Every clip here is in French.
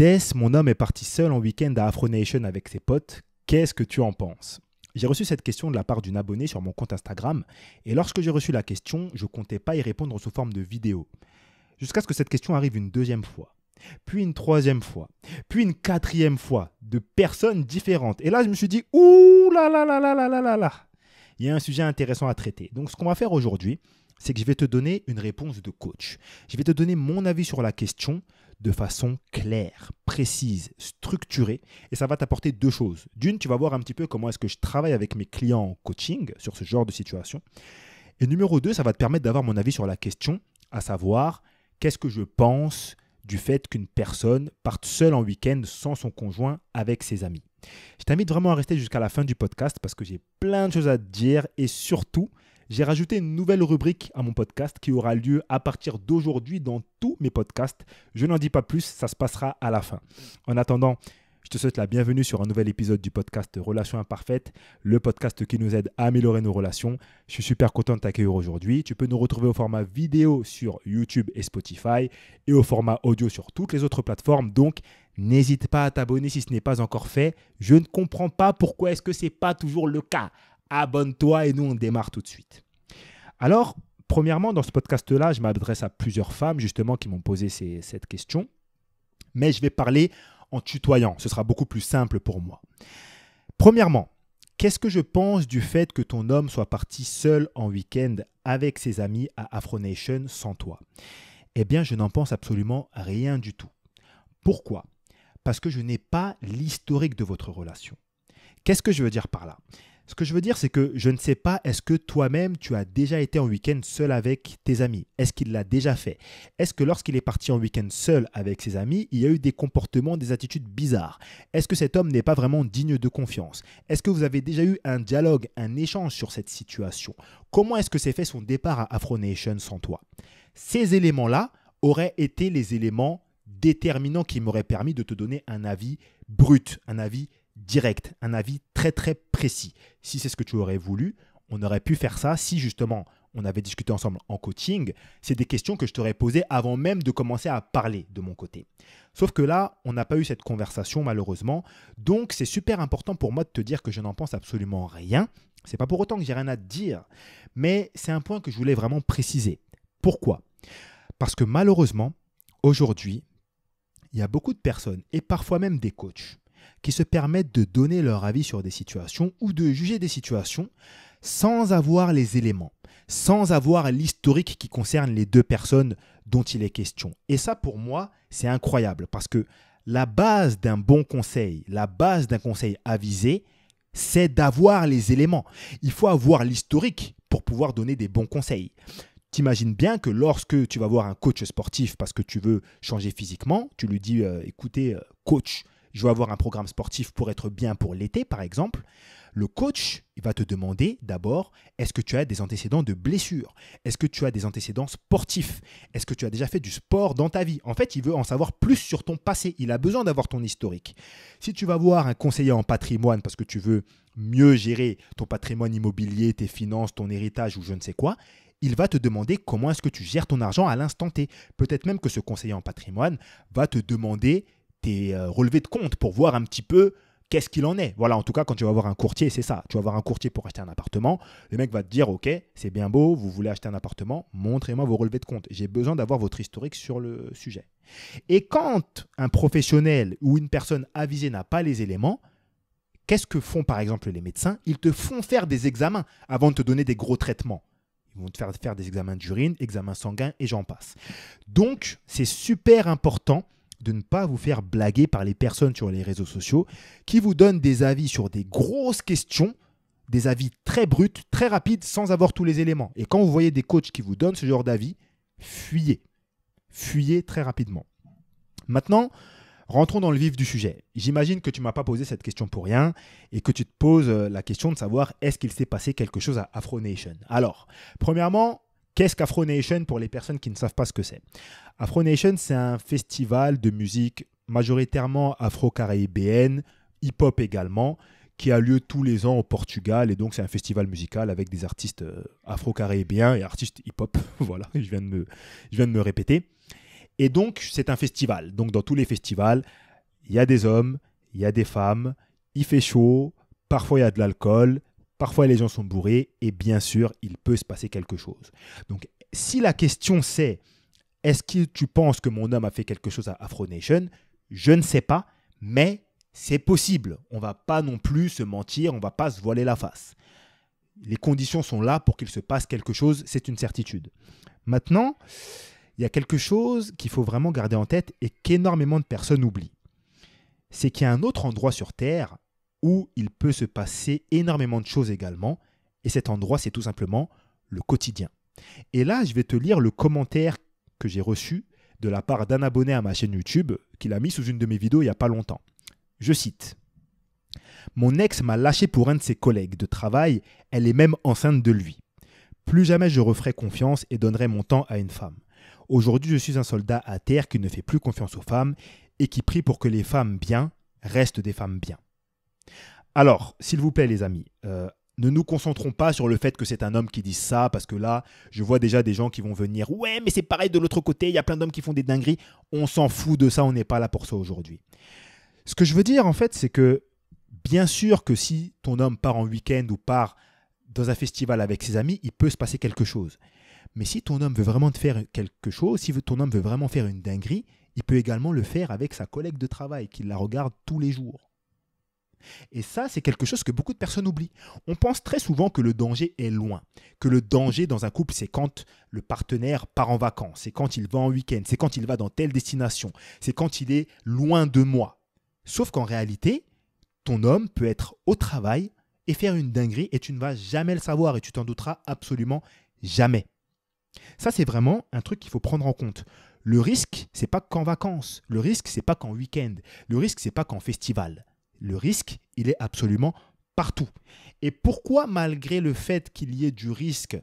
Dess, mon homme est parti seul en week-end à Afro Nation avec ses potes. Qu'est-ce que tu en penses j'ai reçu cette question de la part d'une abonnée sur mon compte Instagram, et lorsque j'ai reçu la question, je comptais pas y répondre sous forme de vidéo. Jusqu'à ce que cette question arrive une deuxième fois, puis une troisième fois, puis une quatrième fois, de personnes différentes. Et là, je me suis dit, ouh là là là là là là là Il y a un sujet intéressant à traiter. Donc, ce qu'on va faire aujourd'hui, c'est que je vais te donner une réponse de coach. Je vais te donner mon avis sur la question, de façon claire, précise, structurée. Et ça va t'apporter deux choses. D'une, tu vas voir un petit peu comment est-ce que je travaille avec mes clients en coaching sur ce genre de situation. Et numéro deux, ça va te permettre d'avoir mon avis sur la question, à savoir qu'est-ce que je pense du fait qu'une personne parte seule en week-end sans son conjoint avec ses amis. Je t'invite vraiment à rester jusqu'à la fin du podcast parce que j'ai plein de choses à te dire et surtout, j'ai rajouté une nouvelle rubrique à mon podcast qui aura lieu à partir d'aujourd'hui dans tous mes podcasts. Je n'en dis pas plus, ça se passera à la fin. En attendant, je te souhaite la bienvenue sur un nouvel épisode du podcast Relations Imparfaites, le podcast qui nous aide à améliorer nos relations. Je suis super content de t'accueillir aujourd'hui. Tu peux nous retrouver au format vidéo sur YouTube et Spotify et au format audio sur toutes les autres plateformes. Donc, n'hésite pas à t'abonner si ce n'est pas encore fait. Je ne comprends pas pourquoi est-ce que ce n'est pas toujours le cas abonne-toi et nous, on démarre tout de suite. Alors, premièrement, dans ce podcast-là, je m'adresse à plusieurs femmes justement qui m'ont posé cette question, mais je vais parler en tutoyant, ce sera beaucoup plus simple pour moi. Premièrement, qu'est-ce que je pense du fait que ton homme soit parti seul en week-end avec ses amis à Afronation sans toi Eh bien, je n'en pense absolument rien du tout. Pourquoi Parce que je n'ai pas l'historique de votre relation. Qu'est-ce que je veux dire par là ce que je veux dire, c'est que je ne sais pas, est-ce que toi-même, tu as déjà été en week-end seul avec tes amis Est-ce qu'il l'a déjà fait Est-ce que lorsqu'il est parti en week-end seul avec ses amis, il y a eu des comportements, des attitudes bizarres Est-ce que cet homme n'est pas vraiment digne de confiance Est-ce que vous avez déjà eu un dialogue, un échange sur cette situation Comment est-ce que s'est fait son départ à AfroNation sans toi Ces éléments-là auraient été les éléments déterminants qui m'auraient permis de te donner un avis brut, un avis direct, un avis très très précis. Si c'est ce que tu aurais voulu, on aurait pu faire ça si justement on avait discuté ensemble en coaching, c'est des questions que je t'aurais posées avant même de commencer à parler de mon côté. Sauf que là, on n'a pas eu cette conversation malheureusement, donc c'est super important pour moi de te dire que je n'en pense absolument rien. C'est pas pour autant que j'ai rien à te dire, mais c'est un point que je voulais vraiment préciser. Pourquoi Parce que malheureusement, aujourd'hui, il y a beaucoup de personnes et parfois même des coachs qui se permettent de donner leur avis sur des situations ou de juger des situations sans avoir les éléments, sans avoir l'historique qui concerne les deux personnes dont il est question. Et ça, pour moi, c'est incroyable parce que la base d'un bon conseil, la base d'un conseil avisé, c'est d'avoir les éléments. Il faut avoir l'historique pour pouvoir donner des bons conseils. T'imagines bien que lorsque tu vas voir un coach sportif parce que tu veux changer physiquement, tu lui dis euh, écoutez, euh, coach, je veux avoir un programme sportif pour être bien pour l'été, par exemple, le coach il va te demander d'abord, est-ce que tu as des antécédents de blessures Est-ce que tu as des antécédents sportifs Est-ce que tu as déjà fait du sport dans ta vie En fait, il veut en savoir plus sur ton passé. Il a besoin d'avoir ton historique. Si tu vas voir un conseiller en patrimoine parce que tu veux mieux gérer ton patrimoine immobilier, tes finances, ton héritage ou je ne sais quoi, il va te demander comment est-ce que tu gères ton argent à l'instant T. Peut-être même que ce conseiller en patrimoine va te demander tes euh, relevés de compte pour voir un petit peu qu'est-ce qu'il en est. Voilà, en tout cas, quand tu vas voir un courtier, c'est ça. Tu vas voir un courtier pour acheter un appartement. Le mec va te dire, OK, c'est bien beau, vous voulez acheter un appartement, montrez-moi vos relevés de compte. J'ai besoin d'avoir votre historique sur le sujet. Et quand un professionnel ou une personne avisée n'a pas les éléments, qu'est-ce que font par exemple les médecins Ils te font faire des examens avant de te donner des gros traitements. Ils vont te faire faire des examens d'urine, examens sanguins et j'en passe. Donc, c'est super important de ne pas vous faire blaguer par les personnes sur les réseaux sociaux qui vous donnent des avis sur des grosses questions, des avis très bruts, très rapides, sans avoir tous les éléments. Et quand vous voyez des coachs qui vous donnent ce genre d'avis, fuyez. Fuyez très rapidement. Maintenant, rentrons dans le vif du sujet. J'imagine que tu m'as pas posé cette question pour rien et que tu te poses euh, la question de savoir est-ce qu'il s'est passé quelque chose à Afro Nation. Alors, premièrement, Qu'est-ce qu'Afro Nation pour les personnes qui ne savent pas ce que c'est Afro Nation, c'est un festival de musique majoritairement afro-caribéenne, hip-hop également, qui a lieu tous les ans au Portugal. Et donc, c'est un festival musical avec des artistes euh, afro-caribéens et artistes hip-hop. voilà, je viens, de je viens de me répéter. Et donc, c'est un festival. Donc, dans tous les festivals, il y a des hommes, il y a des femmes, il fait chaud, parfois il y a de l'alcool, Parfois, les gens sont bourrés et bien sûr, il peut se passer quelque chose. Donc, si la question c'est est-ce que tu penses que mon homme a fait quelque chose à Afro Nation Je ne sais pas, mais c'est possible. On va pas non plus se mentir, on va pas se voiler la face. Les conditions sont là pour qu'il se passe quelque chose, c'est une certitude. Maintenant, il y a quelque chose qu'il faut vraiment garder en tête et qu'énormément de personnes oublient. C'est qu'il y a un autre endroit sur Terre où il peut se passer énormément de choses également. Et cet endroit, c'est tout simplement le quotidien. Et là, je vais te lire le commentaire que j'ai reçu de la part d'un abonné à ma chaîne YouTube qu'il a mis sous une de mes vidéos il n'y a pas longtemps. Je cite. Mon ex m'a lâché pour un de ses collègues de travail, elle est même enceinte de lui. Plus jamais je referai confiance et donnerai mon temps à une femme. Aujourd'hui, je suis un soldat à terre qui ne fait plus confiance aux femmes et qui prie pour que les femmes bien restent des femmes bien. Alors, s'il vous plaît, les amis, euh, ne nous concentrons pas sur le fait que c'est un homme qui dit ça, parce que là, je vois déjà des gens qui vont venir, ouais, mais c'est pareil de l'autre côté, il y a plein d'hommes qui font des dingueries. On s'en fout de ça, on n'est pas là pour ça aujourd'hui. Ce que je veux dire, en fait, c'est que bien sûr que si ton homme part en week-end ou part dans un festival avec ses amis, il peut se passer quelque chose. Mais si ton homme veut vraiment te faire quelque chose, si ton homme veut vraiment faire une dinguerie, il peut également le faire avec sa collègue de travail qui la regarde tous les jours. Et ça, c'est quelque chose que beaucoup de personnes oublient. On pense très souvent que le danger est loin, que le danger dans un couple, c'est quand le partenaire part en vacances, c'est quand il va en week-end, c'est quand il va dans telle destination, c'est quand il est loin de moi. Sauf qu'en réalité, ton homme peut être au travail et faire une dinguerie et tu ne vas jamais le savoir et tu t'en douteras absolument jamais. Ça, c'est vraiment un truc qu'il faut prendre en compte. Le risque, c'est pas qu'en vacances. Le risque, c'est pas qu'en week-end. Le risque, c'est pas qu'en festival le risque, il est absolument partout. Et pourquoi, malgré le fait qu'il y ait du risque,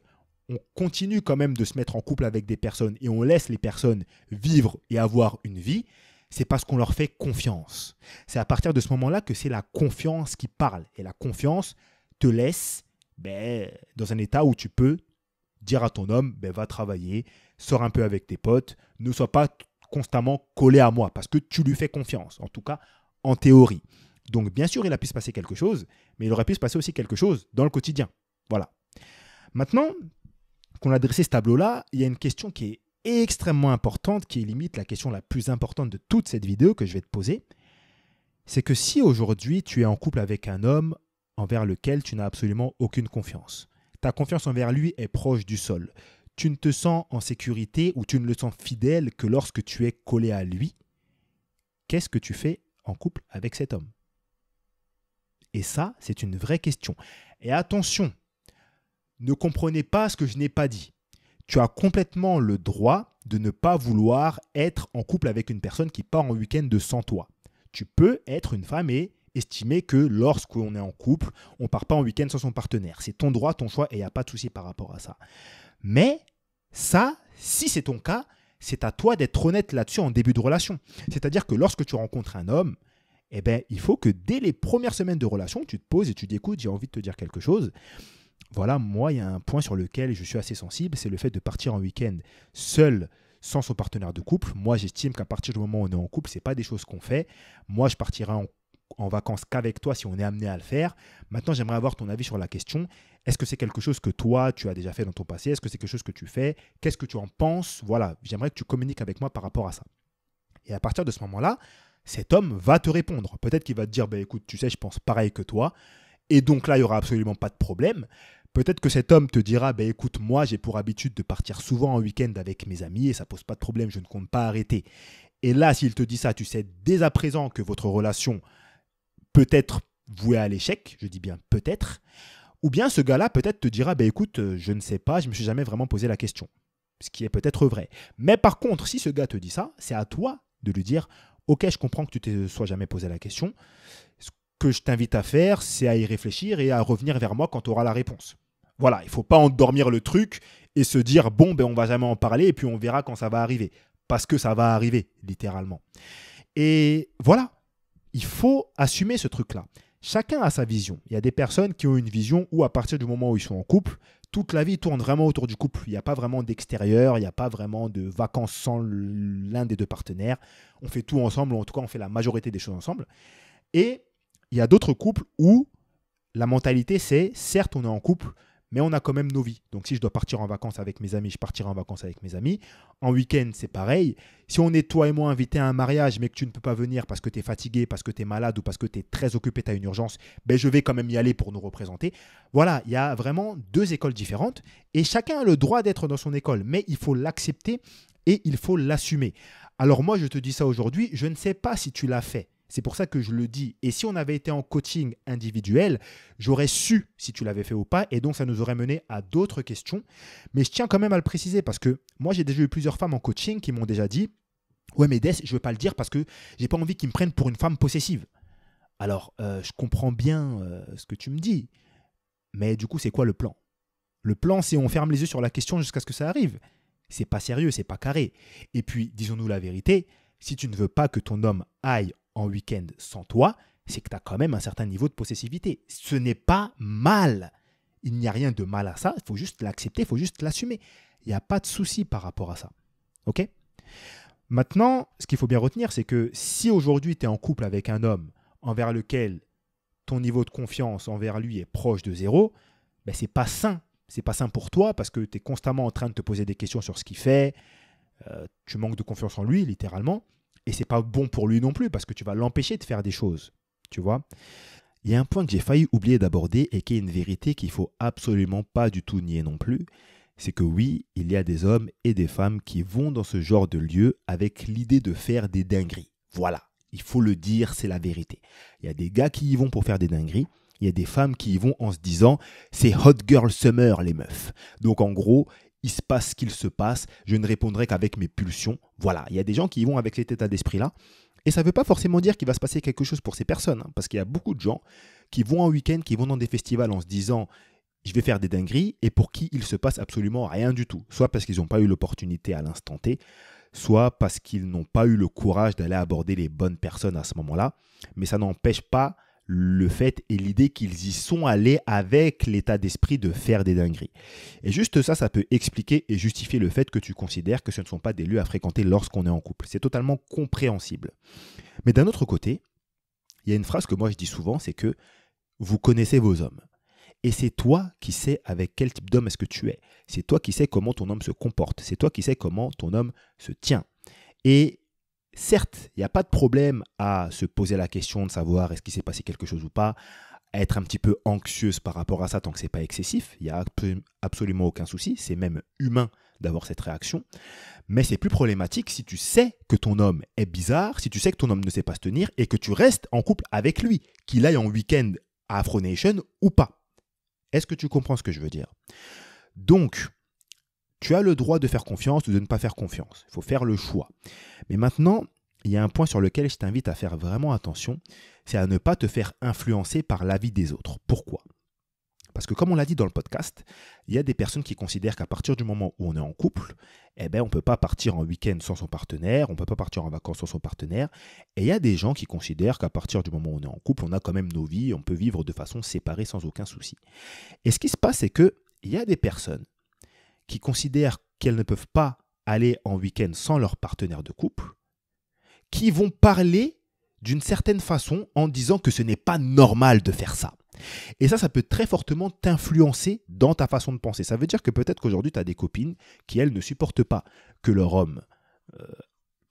on continue quand même de se mettre en couple avec des personnes et on laisse les personnes vivre et avoir une vie c'est parce qu'on leur fait confiance. C'est à partir de ce moment-là que c'est la confiance qui parle. Et la confiance te laisse ben, dans un état où tu peux dire à ton homme, ben, va travailler, sors un peu avec tes potes, ne sois pas constamment collé à moi, parce que tu lui fais confiance, en tout cas en théorie. Donc bien sûr, il a pu se passer quelque chose, mais il aurait pu se passer aussi quelque chose dans le quotidien. Voilà. Maintenant qu'on a dressé ce tableau-là, il y a une question qui est extrêmement importante, qui est limite la question la plus importante de toute cette vidéo que je vais te poser. C'est que si aujourd'hui tu es en couple avec un homme envers lequel tu n'as absolument aucune confiance, ta confiance envers lui est proche du sol, tu ne te sens en sécurité ou tu ne le sens fidèle que lorsque tu es collé à lui, qu'est-ce que tu fais en couple avec cet homme et ça, c'est une vraie question. Et attention, ne comprenez pas ce que je n'ai pas dit. Tu as complètement le droit de ne pas vouloir être en couple avec une personne qui part en week-end sans toi. Tu peux être une femme et estimer que lorsqu'on est en couple, on part pas en week-end sans son partenaire. C'est ton droit, ton choix, et il n'y a pas de souci par rapport à ça. Mais ça, si c'est ton cas, c'est à toi d'être honnête là-dessus en début de relation. C'est-à-dire que lorsque tu rencontres un homme, eh ben, il faut que dès les premières semaines de relation, tu te poses et tu t'écoutes, j'ai envie de te dire quelque chose. Voilà, moi, il y a un point sur lequel je suis assez sensible, c'est le fait de partir en week-end seul, sans son partenaire de couple. Moi, j'estime qu'à partir du moment où on est en couple, c'est pas des choses qu'on fait. Moi, je partirai en, en vacances qu'avec toi si on est amené à le faire. Maintenant, j'aimerais avoir ton avis sur la question. Est-ce que c'est quelque chose que toi, tu as déjà fait dans ton passé Est-ce que c'est quelque chose que tu fais Qu'est-ce que tu en penses Voilà, j'aimerais que tu communiques avec moi par rapport à ça. Et à partir de ce moment-là, cet homme va te répondre. Peut-être qu'il va te dire, bah, écoute, tu sais, je pense pareil que toi. Et donc là, il n'y aura absolument pas de problème. Peut-être que cet homme te dira, bah, écoute, moi, j'ai pour habitude de partir souvent en week-end avec mes amis et ça pose pas de problème, je ne compte pas arrêter. Et là, s'il te dit ça, tu sais dès à présent que votre relation peut être vouée à l'échec, je dis bien peut-être. Ou bien ce gars-là peut-être te dira, bah, écoute, euh, je ne sais pas, je ne me suis jamais vraiment posé la question. Ce qui est peut-être vrai. Mais par contre, si ce gars te dit ça, c'est à toi de lui dire, Ok, je comprends que tu te euh, sois jamais posé la question. Ce que je t'invite à faire, c'est à y réfléchir et à revenir vers moi quand tu auras la réponse. Voilà, il faut pas endormir le truc et se dire bon ben on va jamais en parler et puis on verra quand ça va arriver parce que ça va arriver littéralement. Et voilà, il faut assumer ce truc-là. Chacun a sa vision. Il y a des personnes qui ont une vision où à partir du moment où ils sont en couple, toute la vie tourne vraiment autour du couple. Il n'y a pas vraiment d'extérieur, il n'y a pas vraiment de vacances sans l'un des deux partenaires on fait tout ensemble, en tout cas on fait la majorité des choses ensemble. Et il y a d'autres couples où la mentalité c'est certes on est en couple, mais on a quand même nos vies. Donc si je dois partir en vacances avec mes amis, je partirai en vacances avec mes amis. En week-end, c'est pareil. Si on est toi et moi invités à un mariage, mais que tu ne peux pas venir parce que tu es fatigué, parce que tu es malade ou parce que tu es très occupé, tu as une urgence, ben, je vais quand même y aller pour nous représenter. Voilà, il y a vraiment deux écoles différentes et chacun a le droit d'être dans son école, mais il faut l'accepter et il faut l'assumer. Alors moi, je te dis ça aujourd'hui, je ne sais pas si tu l'as fait. C'est pour ça que je le dis. Et si on avait été en coaching individuel, j'aurais su si tu l'avais fait ou pas, et donc ça nous aurait mené à d'autres questions. Mais je tiens quand même à le préciser parce que moi, j'ai déjà eu plusieurs femmes en coaching qui m'ont déjà dit Ouais, mais Des, je ne veux pas le dire parce que j'ai pas envie qu'ils me prennent pour une femme possessive. Alors, euh, je comprends bien euh, ce que tu me dis, mais du coup, c'est quoi le plan Le plan, c'est on ferme les yeux sur la question jusqu'à ce que ça arrive. C'est pas sérieux, c'est pas carré. Et puis, disons-nous la vérité, si tu ne veux pas que ton homme aille en week-end sans toi, c'est que tu as quand même un certain niveau de possessivité. Ce n'est pas mal. Il n'y a rien de mal à ça. Il faut juste l'accepter, il faut juste l'assumer. Il n'y a pas de souci par rapport à ça. OK Maintenant, ce qu'il faut bien retenir, c'est que si aujourd'hui tu es en couple avec un homme envers lequel ton niveau de confiance envers lui est proche de zéro, ben, ce n'est pas sain c'est pas simple pour toi parce que tu es constamment en train de te poser des questions sur ce qu'il fait, euh, tu manques de confiance en lui littéralement, et c'est pas bon pour lui non plus parce que tu vas l'empêcher de faire des choses, tu vois. Il y a un point que j'ai failli oublier d'aborder et qui est une vérité qu'il faut absolument pas du tout nier non plus, c'est que oui, il y a des hommes et des femmes qui vont dans ce genre de lieu avec l'idée de faire des dingueries. Voilà, il faut le dire, c'est la vérité. Il y a des gars qui y vont pour faire des dingueries, il y a des femmes qui y vont en se disant c'est hot girl summer les meufs. Donc en gros, il se passe ce qu'il se passe, je ne répondrai qu'avec mes pulsions. Voilà, il y a des gens qui y vont avec cet état d'esprit-là. Et ça ne veut pas forcément dire qu'il va se passer quelque chose pour ces personnes, hein, parce qu'il y a beaucoup de gens qui vont en week-end, qui vont dans des festivals en se disant je vais faire des dingueries, et pour qui il se passe absolument rien du tout, soit parce qu'ils n'ont pas eu l'opportunité à l'instant T, soit parce qu'ils n'ont pas eu le courage d'aller aborder les bonnes personnes à ce moment-là, mais ça n'empêche pas le fait et l'idée qu'ils y sont allés avec l'état d'esprit de faire des dingueries. Et juste ça, ça peut expliquer et justifier le fait que tu considères que ce ne sont pas des lieux à fréquenter lorsqu'on est en couple. C'est totalement compréhensible. Mais d'un autre côté, il y a une phrase que moi je dis souvent, c'est que vous connaissez vos hommes. Et c'est toi qui sais avec quel type d'homme est-ce que tu es. C'est toi qui sais comment ton homme se comporte. C'est toi qui sais comment ton homme se tient. Et Certes, il n'y a pas de problème à se poser la question de savoir est-ce qu'il s'est passé quelque chose ou pas, être un petit peu anxieuse par rapport à ça tant que c'est pas excessif, il n'y a absolument aucun souci, c'est même humain d'avoir cette réaction, mais c'est plus problématique si tu sais que ton homme est bizarre, si tu sais que ton homme ne sait pas se tenir et que tu restes en couple avec lui, qu'il aille en week-end à Afro ou pas. Est-ce que tu comprends ce que je veux dire Donc, tu as le droit de faire confiance ou de ne pas faire confiance. Il faut faire le choix. Mais maintenant, il y a un point sur lequel je t'invite à faire vraiment attention, c'est à ne pas te faire influencer par l'avis des autres. Pourquoi Parce que comme on l'a dit dans le podcast, il y a des personnes qui considèrent qu'à partir du moment où on est en couple, eh ben on ne peut pas partir en week-end sans son partenaire, on ne peut pas partir en vacances sans son partenaire. Et il y a des gens qui considèrent qu'à partir du moment où on est en couple, on a quand même nos vies, on peut vivre de façon séparée sans aucun souci. Et ce qui se passe, c'est que il y a des personnes qui considèrent qu'elles ne peuvent pas aller en week-end sans leur partenaire de couple, qui vont parler d'une certaine façon en disant que ce n'est pas normal de faire ça. Et ça, ça peut très fortement t'influencer dans ta façon de penser. Ça veut dire que peut-être qu'aujourd'hui, tu as des copines qui, elles, ne supportent pas que leur homme euh,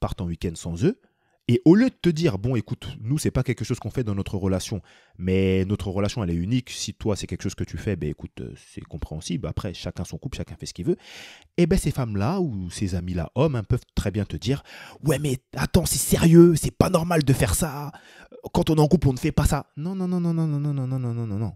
parte en week-end sans eux, et au lieu de te dire, bon, écoute, nous, c'est pas quelque chose qu'on fait dans notre relation, mais notre relation, elle est unique. Si toi, c'est quelque chose que tu fais, ben écoute, c'est compréhensible. Après, chacun son couple, chacun fait ce qu'il veut. Et ben, ces femmes-là ou ces amis-là, hommes, peuvent très bien te dire, ouais, mais attends, c'est sérieux, c'est pas normal de faire ça. Quand on est en couple, on ne fait pas ça. Non, non, non, non, non, non, non, non, non, non, non, non.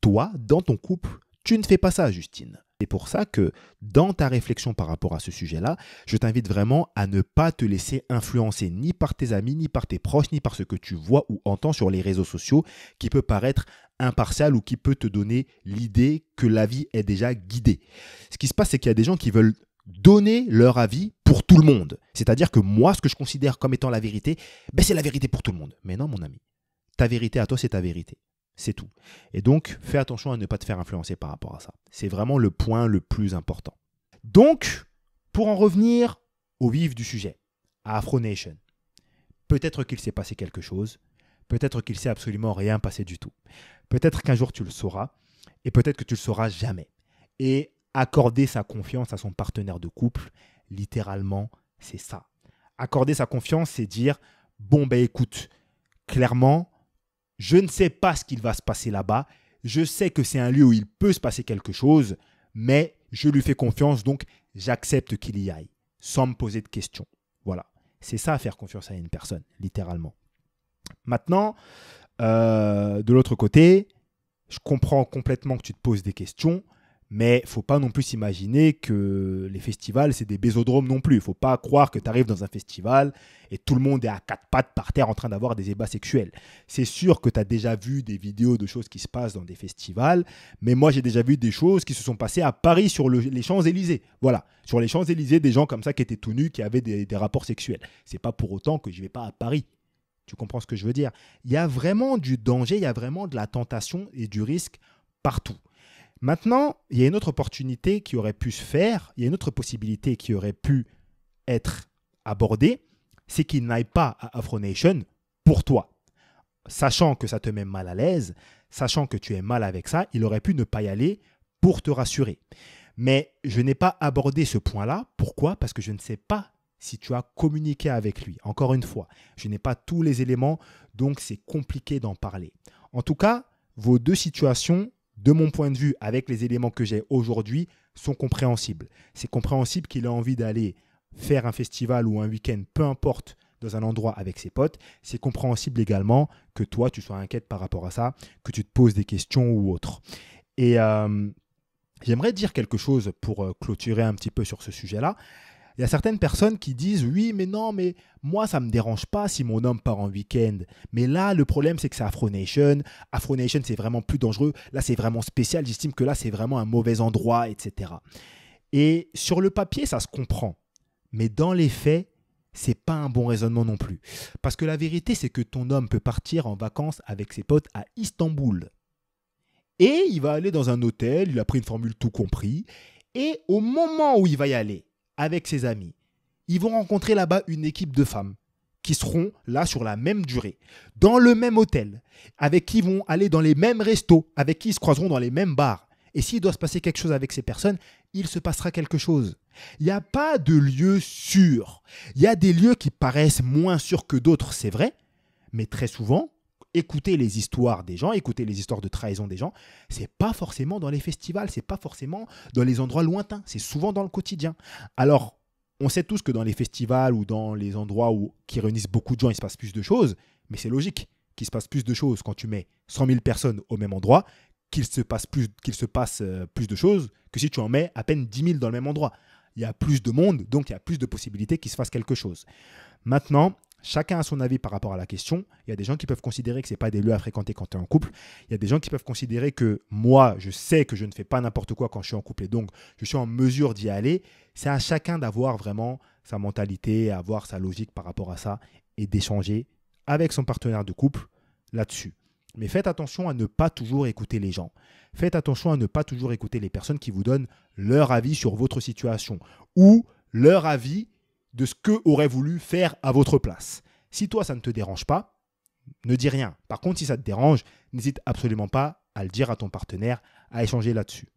Toi, dans ton couple, tu ne fais pas ça, Justine. C'est pour ça que dans ta réflexion par rapport à ce sujet-là, je t'invite vraiment à ne pas te laisser influencer ni par tes amis, ni par tes proches, ni par ce que tu vois ou entends sur les réseaux sociaux qui peut paraître impartial ou qui peut te donner l'idée que la vie est déjà guidée. Ce qui se passe, c'est qu'il y a des gens qui veulent donner leur avis pour tout le monde. C'est-à-dire que moi, ce que je considère comme étant la vérité, ben c'est la vérité pour tout le monde. Mais non, mon ami, ta vérité à toi, c'est ta vérité c'est tout. Et donc, fais attention à ne pas te faire influencer par rapport à ça. C'est vraiment le point le plus important. Donc, pour en revenir au vif du sujet, à Afro Nation, peut-être qu'il s'est passé quelque chose, peut-être qu'il s'est absolument rien passé du tout. Peut-être qu'un jour tu le sauras, et peut-être que tu le sauras jamais. Et accorder sa confiance à son partenaire de couple, littéralement, c'est ça. Accorder sa confiance, c'est dire, bon ben écoute, clairement, je ne sais pas ce qu'il va se passer là-bas. Je sais que c'est un lieu où il peut se passer quelque chose, mais je lui fais confiance, donc j'accepte qu'il y aille, sans me poser de questions. Voilà. C'est ça, faire confiance à une personne, littéralement. Maintenant, euh, de l'autre côté, je comprends complètement que tu te poses des questions, mais faut pas non plus imaginer que les festivals, c'est des bésodromes non plus. Il faut pas croire que tu arrives dans un festival et tout le monde est à quatre pattes par terre en train d'avoir des ébats sexuels. C'est sûr que tu as déjà vu des vidéos de choses qui se passent dans des festivals, mais moi j'ai déjà vu des choses qui se sont passées à Paris sur les Champs-Élysées. Voilà, sur les Champs-Élysées, des gens comme ça qui étaient tout nus, qui avaient des, rapports sexuels. C'est pas pour autant que je vais pas à Paris. Tu comprends ce que je veux dire Il y a vraiment du danger, il y a vraiment de la tentation et du risque partout. Maintenant, il y a une autre opportunité qui aurait pu se faire, il y a une autre possibilité qui aurait pu être abordée, c'est qu'il n'aille pas à AfroNation pour toi. Sachant que ça te met mal à l'aise, sachant que tu es mal avec ça, il aurait pu ne pas y aller pour te rassurer. Mais je n'ai pas abordé ce point-là. Pourquoi Parce que je ne sais pas si tu as communiqué avec lui. Encore une fois, je n'ai pas tous les éléments, donc c'est compliqué d'en parler. En tout cas, vos deux situations de mon point de vue, avec les éléments que j'ai aujourd'hui, sont compréhensibles. C'est compréhensible qu'il ait envie d'aller faire un festival ou un week-end, peu importe, dans un endroit avec ses potes. C'est compréhensible également que toi, tu sois inquiète par rapport à ça, que tu te poses des questions ou autre. Et euh, j'aimerais dire quelque chose pour euh, clôturer un petit peu sur ce sujet-là. Il y a certaines personnes qui disent oui, mais non, mais moi, ça ne me dérange pas si mon homme part en week-end. Mais là, le problème, c'est que c'est Afro Nation. Afro Nation, c'est vraiment plus dangereux. Là, c'est vraiment spécial. J'estime que là, c'est vraiment un mauvais endroit, etc. Et sur le papier, ça se comprend. Mais dans les faits, c'est pas un bon raisonnement non plus. Parce que la vérité, c'est que ton homme peut partir en vacances avec ses potes à Istanbul. Et il va aller dans un hôtel, il a pris une formule tout compris. Et au moment où il va y aller, avec ses amis. Ils vont rencontrer là-bas une équipe de femmes qui seront là sur la même durée, dans le même hôtel, avec qui vont aller dans les mêmes restos, avec qui ils se croiseront dans les mêmes bars. Et s'il doit se passer quelque chose avec ces personnes, il se passera quelque chose. Il n'y a pas de lieu sûr. Il y a des lieux qui paraissent moins sûrs que d'autres, c'est vrai, mais très souvent, écouter les histoires des gens, écouter les histoires de trahison des gens, c'est pas forcément dans les festivals, c'est pas forcément dans les endroits lointains, c'est souvent dans le quotidien. Alors, on sait tous que dans les festivals ou dans les endroits où, qui réunissent beaucoup de gens, il se passe plus de choses, mais c'est logique qu'il se passe plus de choses quand tu mets 100 000 personnes au même endroit qu'il se passe plus, qu'il se passe euh, plus de choses que si tu en mets à peine 10 000 dans le même endroit. Il y a plus de monde, donc il y a plus de possibilités qu'il se fasse quelque chose. Maintenant, Chacun a son avis par rapport à la question. Il y a des gens qui peuvent considérer que ce n'est pas des lieux à fréquenter quand tu es en couple. Il y a des gens qui peuvent considérer que moi, je sais que je ne fais pas n'importe quoi quand je suis en couple et donc je suis en mesure d'y aller. C'est à chacun d'avoir vraiment sa mentalité, avoir sa logique par rapport à ça et d'échanger avec son partenaire de couple là-dessus. Mais faites attention à ne pas toujours écouter les gens. Faites attention à ne pas toujours écouter les personnes qui vous donnent leur avis sur votre situation ou leur avis de ce que aurait voulu faire à votre place. Si toi, ça ne te dérange pas, ne dis rien. Par contre, si ça te dérange, n'hésite absolument pas à le dire à ton partenaire, à échanger là-dessus.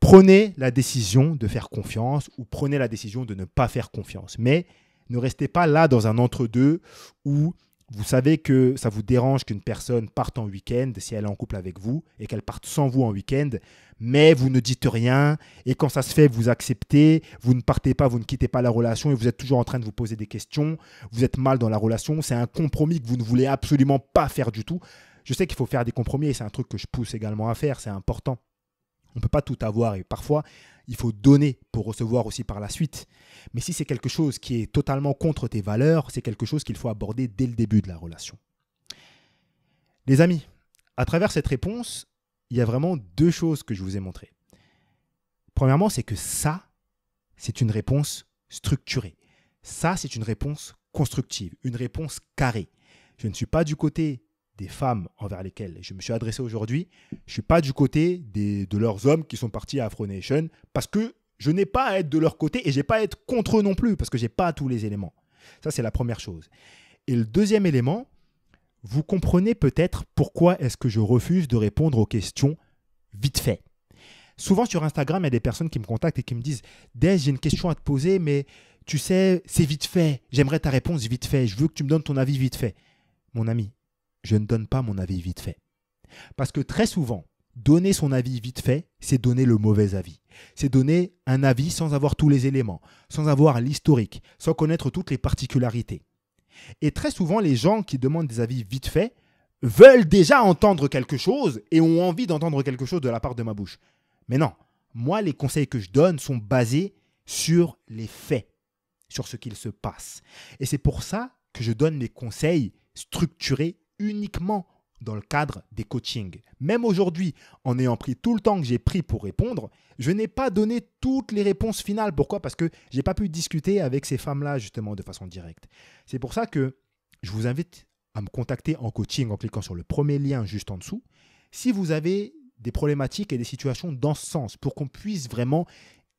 Prenez la décision de faire confiance ou prenez la décision de ne pas faire confiance. Mais ne restez pas là dans un entre-deux où vous savez que ça vous dérange qu'une personne parte en week-end si elle est en couple avec vous et qu'elle parte sans vous en week-end mais vous ne dites rien. Et quand ça se fait, vous acceptez, vous ne partez pas, vous ne quittez pas la relation et vous êtes toujours en train de vous poser des questions. Vous êtes mal dans la relation. C'est un compromis que vous ne voulez absolument pas faire du tout. Je sais qu'il faut faire des compromis et c'est un truc que je pousse également à faire. C'est important. On ne peut pas tout avoir et parfois il faut donner pour recevoir aussi par la suite. Mais si c'est quelque chose qui est totalement contre tes valeurs, c'est quelque chose qu'il faut aborder dès le début de la relation. Les amis, à travers cette réponse, il y a vraiment deux choses que je vous ai montrées. Premièrement, c'est que ça, c'est une réponse structurée. Ça, c'est une réponse constructive, une réponse carrée. Je ne suis pas du côté des femmes envers lesquelles je me suis adressé aujourd'hui. Je ne suis pas du côté de leurs hommes qui sont partis à Afro Nation parce que je n'ai pas à être de leur côté et je n'ai pas à être contre eux non plus parce que je n'ai pas tous les éléments. Ça, c'est la première chose. Et le deuxième élément, vous comprenez peut-être pourquoi est-ce que je refuse de répondre aux questions vite fait. Souvent sur Instagram, il y a des personnes qui me contactent et qui me disent dès j'ai une question à te poser, mais tu sais, c'est vite fait. J'aimerais ta réponse vite fait. Je veux que tu me donnes ton avis vite fait. Mon ami, je ne donne pas mon avis vite fait. Parce que très souvent, donner son avis vite fait, c'est donner le mauvais avis. C'est donner un avis sans avoir tous les éléments, sans avoir l'historique, sans connaître toutes les particularités. Et très souvent, les gens qui demandent des avis vite faits veulent déjà entendre quelque chose et ont envie d'entendre quelque chose de la part de ma bouche. Mais non, moi, les conseils que je donne sont basés sur les faits, sur ce qu'il se passe. Et c'est pour ça que je donne mes conseils structurés uniquement dans le cadre des coachings. Même aujourd'hui, en ayant pris tout le temps que j'ai pris pour répondre, je n'ai pas donné toutes les réponses finales. Pourquoi Parce que j'ai pas pu discuter avec ces femmes-là justement de façon directe. C'est pour ça que je vous invite à me contacter en coaching en cliquant sur le premier lien juste en dessous. Si vous avez des problématiques et des situations dans ce sens, pour qu'on puisse vraiment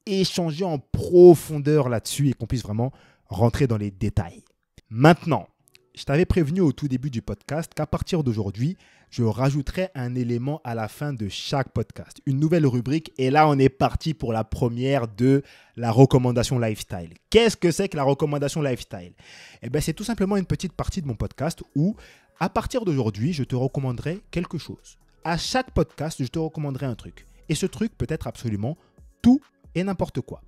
échanger en profondeur là-dessus et qu'on puisse vraiment rentrer dans les détails. Maintenant, je t'avais prévenu au tout début du podcast qu'à partir d'aujourd'hui, je rajouterai un élément à la fin de chaque podcast, une nouvelle rubrique. Et là, on est parti pour la première de la recommandation lifestyle. Qu'est-ce que c'est que la recommandation lifestyle Eh bien, c'est tout simplement une petite partie de mon podcast où, à partir d'aujourd'hui, je te recommanderai quelque chose. À chaque podcast, je te recommanderai un truc. Et ce truc peut être absolument tout et n'importe quoi.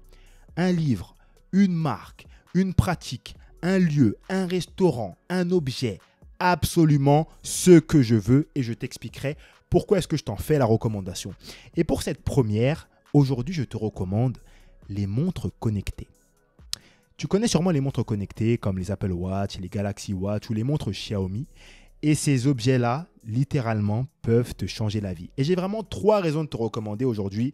Un livre, une marque, une pratique, un lieu, un restaurant, un objet, absolument ce que je veux et je t'expliquerai pourquoi est-ce que je t'en fais la recommandation. Et pour cette première, aujourd'hui je te recommande les montres connectées. Tu connais sûrement les montres connectées comme les Apple Watch, les Galaxy Watch ou les montres Xiaomi. Et ces objets-là, littéralement, peuvent te changer la vie. Et j'ai vraiment trois raisons de te recommander aujourd'hui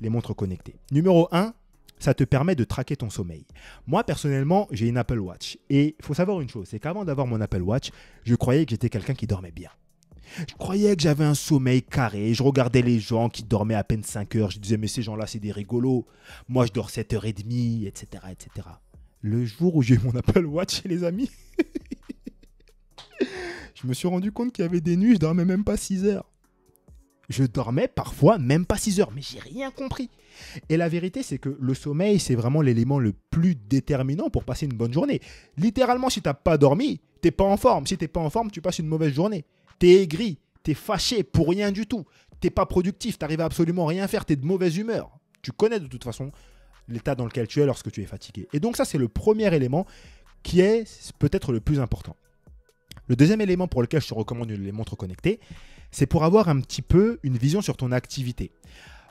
les montres connectées. Numéro 1, ça te permet de traquer ton sommeil. Moi, personnellement, j'ai une Apple Watch. Et il faut savoir une chose, c'est qu'avant d'avoir mon Apple Watch, je croyais que j'étais quelqu'un qui dormait bien. Je croyais que j'avais un sommeil carré. Je regardais les gens qui dormaient à peine 5 heures. Je disais, mais ces gens-là, c'est des rigolos. Moi, je dors 7h30, etc., etc. Le jour où j'ai eu mon Apple Watch, les amis, je me suis rendu compte qu'il y avait des nuits, je dormais même pas 6 heures. Je dormais parfois même pas 6 heures, mais j'ai rien compris. Et la vérité, c'est que le sommeil, c'est vraiment l'élément le plus déterminant pour passer une bonne journée. Littéralement, si t'as pas dormi, t'es pas en forme. Si t'es pas en forme, tu passes une mauvaise journée. T'es aigri, t'es fâché pour rien du tout. T'es pas productif, t'arrives à absolument rien faire, t'es de mauvaise humeur. Tu connais de toute façon l'état dans lequel tu es lorsque tu es fatigué. Et donc ça, c'est le premier élément qui est peut-être le plus important. Le deuxième élément pour lequel je te recommande les montres connectées, c'est pour avoir un petit peu une vision sur ton activité.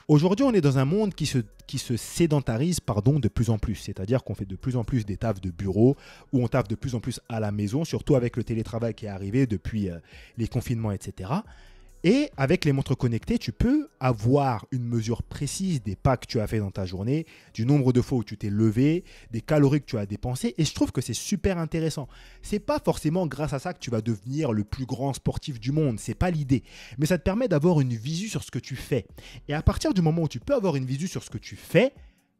Aujourd'hui, on est dans un monde qui se, sédentarise pardon, de plus en plus. C'est-à-dire qu'on fait de plus en plus des tafs de bureau, où on taffe de plus en plus à la maison, surtout avec le télétravail qui est arrivé depuis euh, les confinements, etc. Et avec les montres connectées, tu peux avoir une mesure précise des pas que tu as fait dans ta journée, du nombre de fois où tu t'es levé, des calories que tu as dépensées. Et je trouve que c'est super intéressant. C'est pas forcément grâce à ça que tu vas devenir le plus grand sportif du monde. C'est pas l'idée. Mais ça te permet d'avoir une visu sur ce que tu fais. Et à partir du moment où tu peux avoir une visu sur ce que tu fais,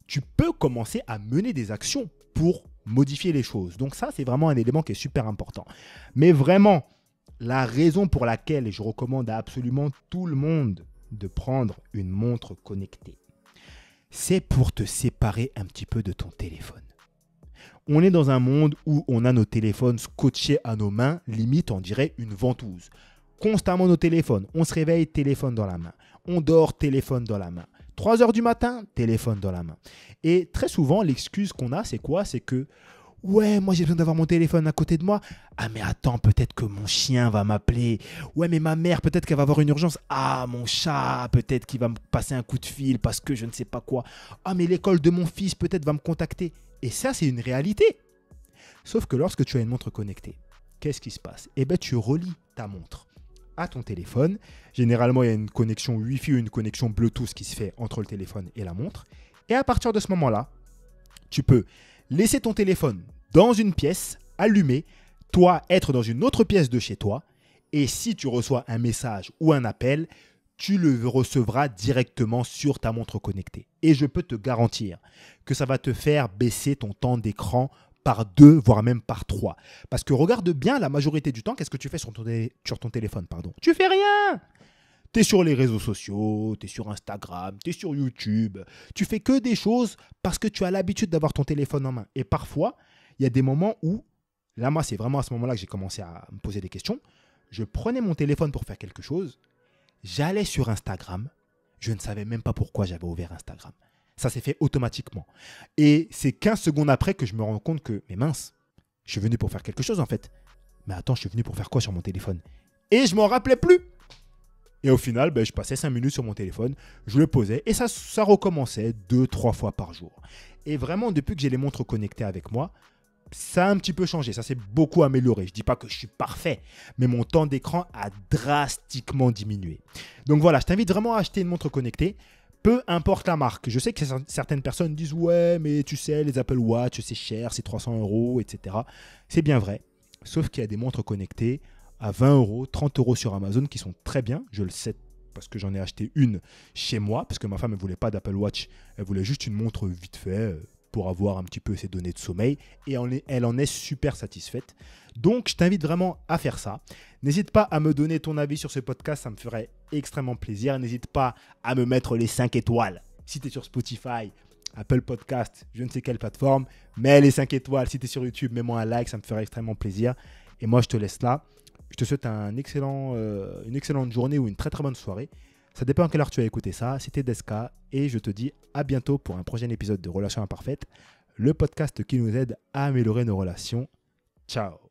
tu peux commencer à mener des actions pour modifier les choses. Donc ça, c'est vraiment un élément qui est super important. Mais vraiment, la raison pour laquelle je recommande à absolument tout le monde de prendre une montre connectée, c'est pour te séparer un petit peu de ton téléphone. On est dans un monde où on a nos téléphones scotchés à nos mains, limite on dirait une ventouse. Constamment nos téléphones, on se réveille téléphone dans la main, on dort téléphone dans la main. 3 heures du matin, téléphone dans la main. Et très souvent, l'excuse qu'on a, c'est quoi C'est que Ouais, moi j'ai besoin d'avoir mon téléphone à côté de moi. Ah mais attends, peut-être que mon chien va m'appeler. Ouais, mais ma mère, peut-être qu'elle va avoir une urgence. Ah, mon chat, peut-être qu'il va me passer un coup de fil parce que je ne sais pas quoi. Ah mais l'école de mon fils peut-être va me contacter. Et ça, c'est une réalité. Sauf que lorsque tu as une montre connectée, qu'est-ce qui se passe Eh bien, tu relis ta montre à ton téléphone. Généralement, il y a une connexion Wi-Fi ou une connexion Bluetooth qui se fait entre le téléphone et la montre. Et à partir de ce moment-là, tu peux laisser ton téléphone dans une pièce allumée, toi être dans une autre pièce de chez toi, et si tu reçois un message ou un appel, tu le recevras directement sur ta montre connectée. Et je peux te garantir que ça va te faire baisser ton temps d'écran par deux, voire même par trois. Parce que regarde bien la majorité du temps, qu'est-ce que tu fais sur ton, téléphone pardon Tu fais rien tu es sur les réseaux sociaux, tu es sur Instagram, tu es sur YouTube. Tu fais que des choses parce que tu as l'habitude d'avoir ton téléphone en main. Et parfois, il y a des moments où, là, moi, c'est vraiment à ce moment-là que j'ai commencé à me poser des questions. Je prenais mon téléphone pour faire quelque chose, j'allais sur Instagram, je ne savais même pas pourquoi j'avais ouvert Instagram. Ça s'est fait automatiquement. Et c'est 15 secondes après que je me rends compte que, mais mince, je suis venu pour faire quelque chose en fait. Mais attends, je suis venu pour faire quoi sur mon téléphone Et je m'en rappelais plus Et au final, ben, je passais 5 minutes sur mon téléphone, je le posais et ça, ça recommençait 2-3 fois par jour. Et vraiment, depuis que j'ai les montres connectées avec moi, ça a un petit peu changé, ça s'est beaucoup amélioré. Je dis pas que je suis parfait, mais mon temps d'écran a drastiquement diminué. Donc voilà, je t'invite vraiment à acheter une montre connectée peu importe la marque. Je sais que certaines personnes disent ouais, mais tu sais, les Apple Watch, c'est cher, c'est 300 euros, etc. C'est bien vrai. Sauf qu'il y a des montres connectées à 20 euros, 30 euros sur Amazon qui sont très bien. Je le sais parce que j'en ai acheté une chez moi, parce que ma femme ne voulait pas d'Apple Watch, elle voulait juste une montre vite fait, euh, pour avoir un petit peu ses données de sommeil et elle en est super satisfaite. Donc je t'invite vraiment à faire ça. N'hésite pas à me donner ton avis sur ce podcast, ça me ferait extrêmement plaisir. N'hésite pas à me mettre les 5 étoiles si tu es sur Spotify. Apple Podcast, je ne sais quelle plateforme, mets les 5 étoiles, si tu es sur YouTube, mets-moi un like, ça me ferait extrêmement plaisir. Et moi, je te laisse là. Je te souhaite euh, une excellente journée ou une très très bonne soirée. Ça dépend à quelle heure tu as écouté ça. C'était Deska et je te dis à bientôt pour un prochain épisode de Relations Imparfaites, le podcast qui nous aide à améliorer nos relations. Ciao